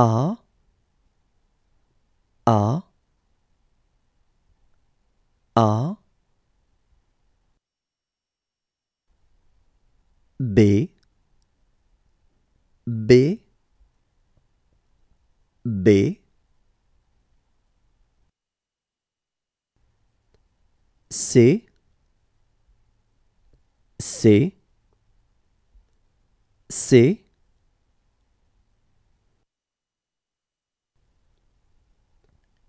A A A B B B C C C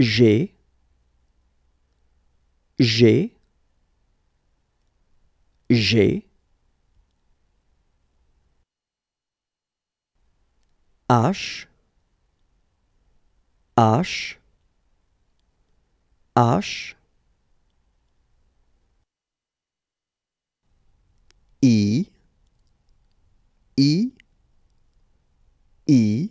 j'ai, G, j'ai, H, H, H, I, I, I,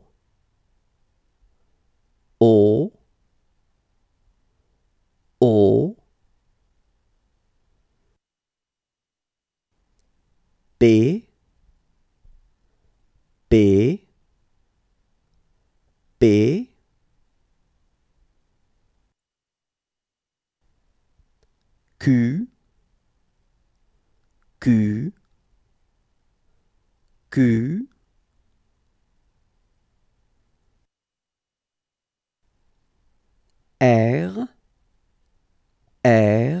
P, P, P. Q Q Q R R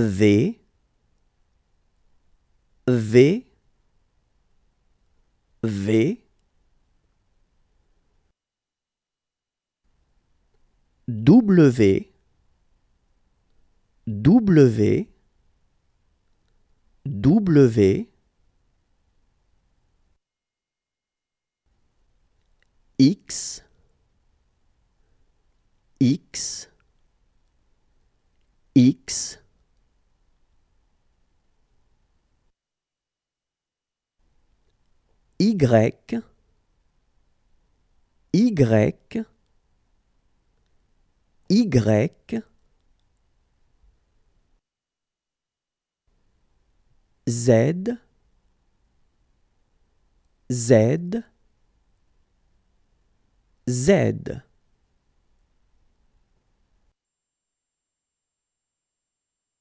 V V V W W W X X X Y, Y, Y, Z, Z, Z.